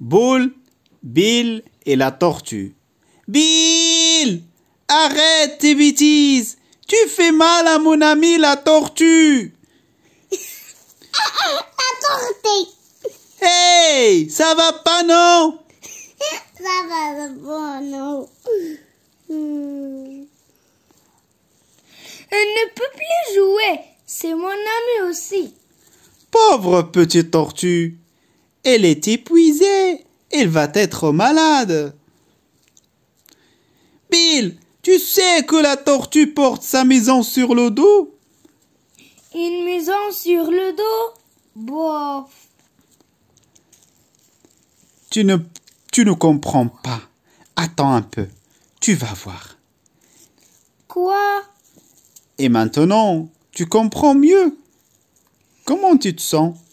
Boule, Bill et la tortue. Bill Arrête tes bêtises Tu fais mal à mon ami la tortue La tortue Hey Ça va pas, non Ça va pas, non hmm. Elle ne peut plus jouer C'est mon ami aussi Pauvre petite tortue Elle est épuisée il va être malade. Bill, tu sais que la tortue porte sa maison sur le dos Une maison sur le dos Bof. Tu ne, tu ne comprends pas. Attends un peu. Tu vas voir. Quoi Et maintenant, tu comprends mieux. Comment tu te sens